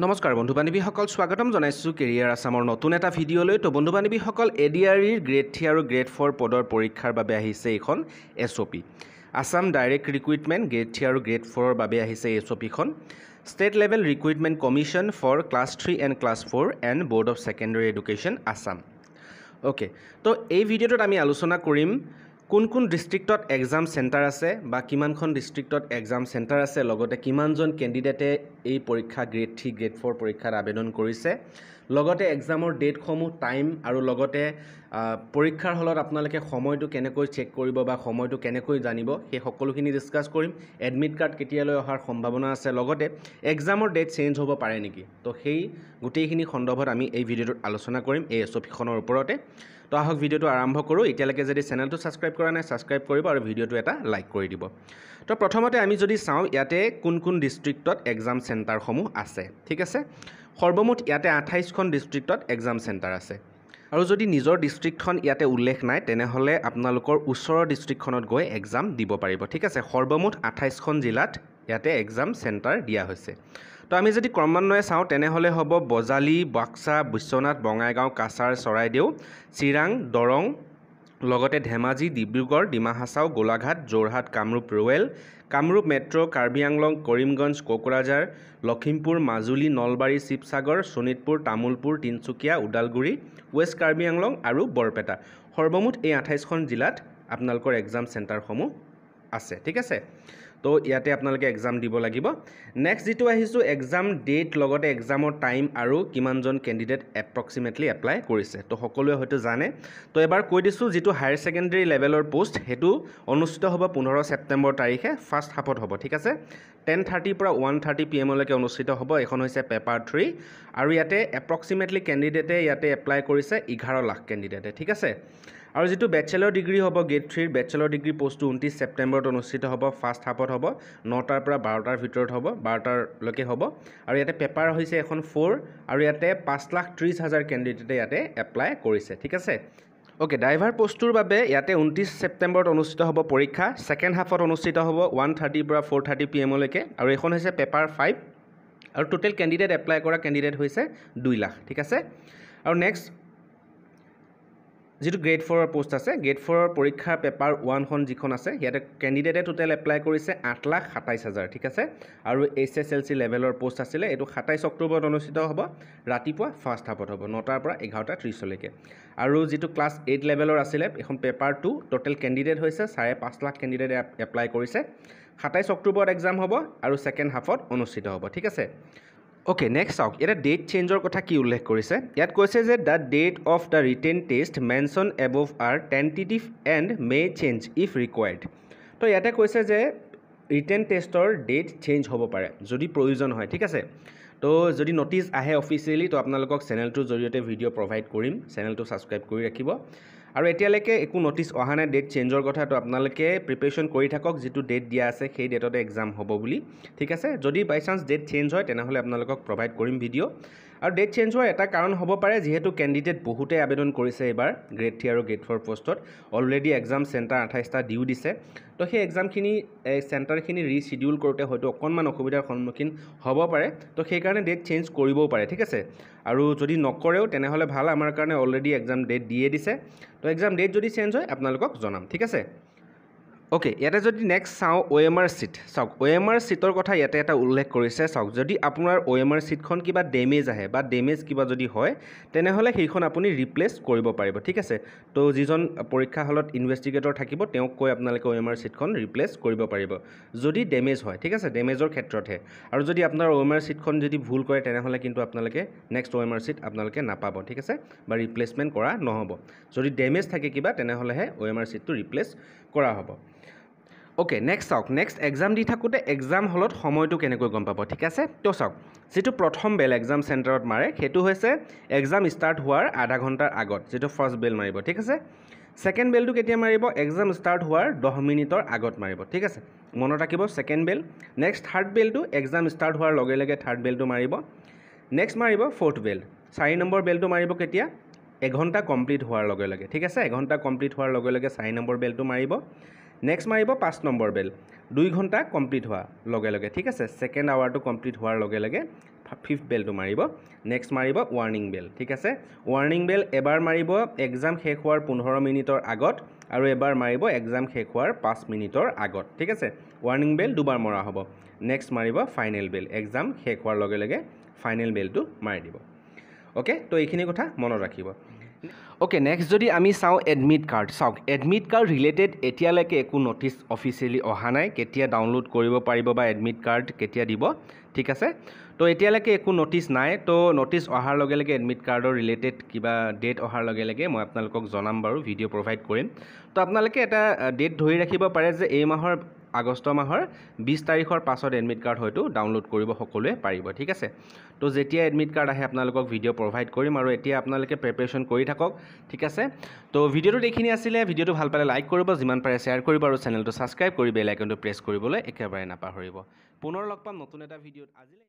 নমস্কাৰ বন্ধু বান্ধৱীসকল স্বাগতম জনাইছোঁ কেৰিয়াৰ আছামৰ নতুন এটা ভিডিঅ'লৈ তো বন্ধু বান্ধৱীসকল এ ডি আৰ ইৰ e, গ্ৰেড থ্ৰী আৰু গ্ৰেড ফ'ৰ পদৰ পৰীক্ষাৰ বাবে আহিছে এইখন S O' P Assam direct recruitment grade three আৰু গ্ৰেড ফ'ৰৰ বাবে আহিছে এছ অ' পিখন state level recruitment commission for class three and class four and board of secondary education Assam okay তো এই ভিডিঅ'টোত আমি আলোচনা কৰিম কোন কোন ডিষ্ট্ৰিক্টত এক্সাম চেণ্টাৰ আছে বা কিমানখন ডিষ্ট্ৰিক্টত এক্সাম চেণ্টাৰ আছে লগতে কিমানজন কেণ্ডিডেটে এই পৰীক্ষা গ্ৰেড থ্ৰী গ্ৰেড ফ'ৰ পৰীক্ষাত আবেদন কৰিছে লগতে এক্সামৰ ডেটসমূহ টাইম আৰু লগতে পৰীক্ষাৰ হলত আপোনালোকে সময়টো কেনেকৈ চেক কৰিব বা সময়টো কেনেকৈ জানিব সেই সকলোখিনি ডিছকাছ কৰিম এডমিট কাৰ্ড কেতিয়ালৈ অহাৰ সম্ভাৱনা আছে লগতে এক্সামৰ ডেট চেঞ্জ হ'ব পাৰে নেকি তো সেই গোটেইখিনি সন্দৰ্ভত আমি এই ভিডিঅ'টোত আলোচনা কৰিম এই এছ অফিখনৰ ওপৰতে তো আহক ভিডিঅ'টো আৰম্ভ কৰোঁ এতিয়ালৈকে যদি চেনেলটো ছাবস্ক্ৰাইব কৰা নাই ছাবস্ক্ৰাইব কৰিব আৰু ভিডিঅ'টো এটা লাইক কৰি দিব তো প্ৰথমতে আমি যদি চাওঁ ইয়াতে কোন কোন ডিষ্ট্ৰিক্টত এক্সাম চেণ্টাৰসমূহ আছে ঠিক আছে সৰ্বমুঠ ইয়াতে আঠাইছখন ডিষ্ট্ৰিক্টত এক্সাম চেণ্টাৰ আছে আৰু যদি নিজৰ ডিষ্ট্ৰিক্টখন ইয়াতে উল্লেখ নাই তেনেহ'লে আপোনালোকৰ ওচৰৰ ডিষ্ট্ৰিক্টখনত গৈ এক্সাম দিব পাৰিব ঠিক আছে সৰ্বমুঠ আঠাইছখন জিলাত ইয়াতে এক্সাম চেণ্টাৰ দিয়া হৈছে তো আমি যদি ক্ৰমান্বয়ে চাওঁ তেনেহ'লে হ'ব বজালী বাক্সা বিশ্বনাথ বঙাইগাঁও কাছাৰ চৰাইদেউ চিৰাং দৰং লগতে Dhemaji Dibrugarh Dima Hasao Golaghat Jorhat Kamrup rural Kamrup metro' Karbi Anglong Karimganj Kokrajhar Lakhimpur Majuli Nalbari Sivasagar Sonitpur Tamulpur Tinsukia Udalguri west Karbi Anglong আৰু বৰপেটা সৰ্বমুঠ এই আঠাইছখন জিলাত আপোনালোকৰ এক্সাম চেণ্টাৰসমূহ আছে ঠিক আছে তো ইয়াতে আপোনালোকে এক্সাম দিব লাগিব নেক্সট যিটো আহিছোঁ এক্সাম ডেট লগতে এক্সামৰ টাইম আৰু কিমানজন কেণ্ডিডেট এপ্ৰক্সিমেটলি এপ্লাই কৰিছে তো সকলোৱে হয়তো জানে তো এবাৰ কৈ দিছোঁ যিটো হায়াৰ ছেকেণ্ডেৰী লেভেলৰ পোষ্ট সেইটো অনুষ্ঠিত হ'ব পোন্ধৰ ছেপ্টেম্বৰ তাৰিখে ফাৰ্ষ্ট হাফত হ'ব ঠিক আছে টেন থাৰ্টিৰ পৰা ওৱান থাৰ্টি পি এমলৈকে অনুষ্ঠিত হ'ব এইখন হৈছে পেপাৰ থ্ৰী আৰু ইয়াতে এপ্ৰক্সিমেটলি কেণ্ডিডেটে ইয়াতে এপ্লাই কৰিছে এঘাৰ লাখ কেণ্ডিডেটে ঠিক আছে আৰু যিটো বেচেলৰ ডিগ্ৰী হ'ব গেট থ্ৰীৰ বেচেলৰ ডিগ্ৰী প'ষ্টটো ঊনত্ৰিছ ছেপ্টেম্বৰত অনুষ্ঠিত হ'ব ফাৰ্ষ্ট হাফত হ'ব নটাৰ পৰা বাৰটাৰ ভিতৰত হ'ব বাৰটালৈকে হ'ব আৰু ইয়াতে পেপাৰ হৈছে এখন ফ'ৰ আৰু ইয়াতে পাঁচ লাখ ত্ৰিছ হাজাৰ কেণ্ডিডেটে ইয়াতে এপ্লাই কৰিছে ঠিক আছে অ'কে ড্ৰাইভাৰ প'ষ্টটোৰ বাবে ইয়াতে ঊনত্ৰিছ ছেপ্টেম্বৰত অনুষ্ঠিত হ'ব পৰীক্ষা ছেকেণ্ড হাফত অনুষ্ঠিত হ'ব ওৱান থাৰ্টিৰ পৰা ফ'ৰ থাৰ্টি পি এমলৈকে আৰু এইখন হৈছে পেপাৰ ফাইভ আৰু টোটেল কেণ্ডিডেট এপ্লাই কৰা কেণ্ডিডেট হৈছে দুই লাখ ঠিক আছে আৰু নেক্সট যিটো গ্ৰেড ফ'ৰৰ পোষ্ট আছে গ্ৰেড ফ'ৰৰ পৰীক্ষাৰ পেপাৰ ওৱানখন যিখন আছে ইয়াতে কেণ্ডিডেটে টোটেল এপ্লাই কৰিছে আঠ লাখ সাতাইছ হাজাৰ ঠিক আছে আৰু এইচ এছ এল চি লেভেলৰ পোষ্ট আছিলে এইটো সাতাইছ অক্টোবৰত অনুষ্ঠিত হ'ব ৰাতিপুৱা ফাৰ্ষ্ট হাফত হ'ব নটাৰ পৰা এঘাৰটা ত্ৰিছলৈকে আৰু যিটো ক্লাছ এইট লেভেলৰ আছিলে এইখন পেপাৰ টু টোটেল কেণ্ডিডেট হৈছে চাৰে পাঁচ লাখ কেণ্ডিডেটে এপ্লাই কৰিছে সাতাইছ অক্টোবৰত এক্সাম হ'ব আৰু ছেকেণ্ড হাফত অনুষ্ঠিত হ'ব ঠিক আছে অ'কে নেক্সট চাওক ইয়াতে ডেট চেঞ্জৰ কথা কি উল্লেখ কৰিছে ইয়াত কৈছে যে the date of the written test mention above are tentative and may change if required তো ইয়াতে কৈছে যে ৰিটেন টেষ্টৰ ডেট চেঞ্জ হ'ব পাৰে যদি প্ৰয়োজন হয় ঠিক আছে তো যদি নটিছ আহে অফিচিয়েলি তো আপোনালোকক চেনেলটোৰ জৰিয়তে ভিডিঅ' প্ৰভাইড কৰিম চেনেলটো ছাবস্ক্ৰাইব কৰি ৰাখিব আৰু এতিয়ালৈকে একো নটিচ অহা নাই ডেট চেঞ্জৰ কথাটো আপোনালোকে প্ৰিপেৰেশ্যন কৰি থাকক যিটো ডেট দিয়া আছে সেই ডেটতে এক্সাম হ'ব বুলি ঠিক আছে যদি বাই চাঞ্চ ডেট চেঞ্জ হয় তেনেহ'লে আপোনালোকক প্ৰভাইড কৰিম ভিডিঅ' আৰু ডেট চেঞ্জ হোৱাৰ এটা কাৰণ হ'ব পাৰে যিহেতু কেণ্ডিডেট বহুতেই আবেদন কৰিছে এইবাৰ গ্ৰেড থ্ৰী আৰু গ্ৰেড ফ'ৰ পষ্টত অলৰেডি এক্সাম চেণ্টাৰ আঠাইছটা দিও দিছে তো সেই এক্সামখিনি এই চেণ্টাৰখিনি ৰিচিডিউল কৰোঁতে হয়তো অকণমান অসুবিধাৰ সন্মুখীন হ'ব পাৰে তো সেইকাৰণে ডেট চেঞ্জ কৰিবও পাৰে ঠিক আছে আৰু যদি নকৰেও তেনেহ'লে ভাল আমাৰ কাৰণে অলৰেডি এক্সাম ডেট দিয়ে দিছে তো এক্সাম ডেট যদি চেঞ্জ হয় আপোনালোকক জনাম ঠিক আছে ওকে ইয়াতে যদি নেক্সট চাওঁ অ' এম আৰ চিট চাওক অ' এম আৰ চিটৰ কথা ইয়াতে এটা উল্লেখ কৰিছে চাওক যদি আপোনাৰ অ' এম আৰ চিটখন কিবা ডেমেজ আহে বা ডেমেজ কিবা যদি হয় তেনেহ'লে সেইখন আপুনি ৰিপ্লেচ কৰিব পাৰিব ঠিক আছে তো যিজন পৰীক্ষা হলত ইনভেষ্টিগেটৰ থাকিব তেওঁক কৈ আপোনালোকে অ' এম আৰ চিটখন ৰিপ্লেচ কৰিব পাৰিব যদি ডেমেজ হয় ঠিক আছে ডেমেজৰ ক্ষেত্ৰতহে আৰু যদি আপোনাৰ অ' এম আৰ চিটখন যদি ভুল কৰে তেনেহ'লে কিন্তু আপোনালোকে next O' M R sheet আপোনালোকে নাপাব ঠিক আছে বা ৰিপ্লেচমেণ্ট কৰা নহ'ব যদি ডেমেজ থাকে কিবা তেনেহ'লেহে অ' এম আৰ চিটটো ৰিপ্লেচ কৰা হ'ব অ'কে নেক্সট চাওক নেক্সট এক্সাম দি থাকোঁতে এক্সাম হলত সময়টো কেনেকৈ গম পাব ঠিক আছে ত' চাওক যিটো প্ৰথম বেল এক্সাম চেণ্টাৰত মাৰে সেইটো হৈছে এক্সাম ষ্টাৰ্ট হোৱাৰ আধা ঘণ্টাৰ আগত যিটো ফাৰ্ষ্ট বেল মাৰিব ঠিক আছে ছেকেণ্ড বেলটো কেতিয়া মাৰিব এক্সাম ষ্টাৰ্ট হোৱাৰ দহ মিনিটৰ আগত মাৰিব ঠিক আছে মনত ৰাখিব ছেকেণ্ড বেল নেক্সট থাৰ্ড বেলটো এক্সাম ষ্টাৰ্ট হোৱাৰ লগে লগে থাৰ্ড বেলটো মাৰিব নেক্সট মাৰিব ফ'ৰ্থ বেল চাৰি নম্বৰ বেলটো মাৰিব কেতিয়া এঘণ্টা কমপ্লিট হোৱাৰ লগে লগে ঠিক আছে এঘণ্টা কমপ্লিট হোৱাৰ লগে লগে চাৰি নম্বৰ বেলটো মাৰিব নেক্সট মাৰিব পাঁচ নম্বৰ বেল দুই ঘণ্টা কমপ্লিট হোৱা লগে লগে ঠিক আছে ছেকেণ্ড আৱাৰটো কমপ্লিট হোৱাৰ লগে লগে ফিফ্থ বেলটো মাৰিব নেক্সট মাৰিব ৱাৰ্ণিং বেল ঠিক আছে ৱাৰ্ণিং বেল এবাৰ মাৰিব এক্সাম শেষ হোৱাৰ পোন্ধৰ মিনিটৰ আগত আৰু এবাৰ মাৰিব এক্সাম শেষ হোৱাৰ পাঁচ মিনিটৰ আগত ঠিক আছে ৱাৰ্ণিং বেল দুবাৰ মৰা হ'ব নেক্সট মাৰিব ফাইনেল বেল এক্সাম শেষ হোৱাৰ লগে লগে ফাইনেল বেলটো মাৰি দিব অ'কে তো এইখিনি কথা মনত ৰাখিব অ'কে নেক্সট যদি আমি চাওঁ এডমিট কাৰ্ড চাওক এডমিট কাৰ্ড ৰিলেটেড এতিয়ালৈকে একো ন'টিচ অফিচিয়েলি অহা নাই কেতিয়া ডাউনলোড কৰিব পাৰিব বা এডমিট কাৰ্ড কেতিয়া দিব ঠিক আছে তো এতিয়ালৈকে একো ন'টিচ নাই তো ন'টিচ অহাৰ লগে লগে এডমিট কাৰ্ডৰ ৰিলেটেড কিবা ডেট অহাৰ লগে লগে মই আপোনালোকক জনাম বাৰু ভিডিঅ' প্ৰভাইড কৰিম তো আপোনালোকে এটা ডেট ধৰি ৰাখিব পাৰে যে এই মাহৰ আগষ্ট মাহৰ বিছ তাৰিখৰ পাছত এডমিট কাৰ্ড হয়তো ডাউনলোড কৰিব সকলোৱে পাৰিব ঠিক আছে তো যেতিয়া এডমিট কাৰ্ড আহে আপোনালোকক ভিডিঅ' প্ৰভাইড কৰিম আৰু এতিয়া আপোনালোকে প্ৰেপেৰেশ্যন কৰি থাকক ঠিক আছে তো ভিডিঅ'টোত এইখিনি আছিলে ভিডিঅ'টো ভাল পালে লাইক কৰিব যিমান পাৰে শ্বেয়াৰ কৰিব আৰু চেনেলটো ছাবস্ক্ৰাইব কৰি বেল প্ৰেছ কৰিবলৈ একেবাৰে নাপাহৰিব পুনৰ লগ পাম নতুন এটা ভিডিঅ'ত আজিলৈ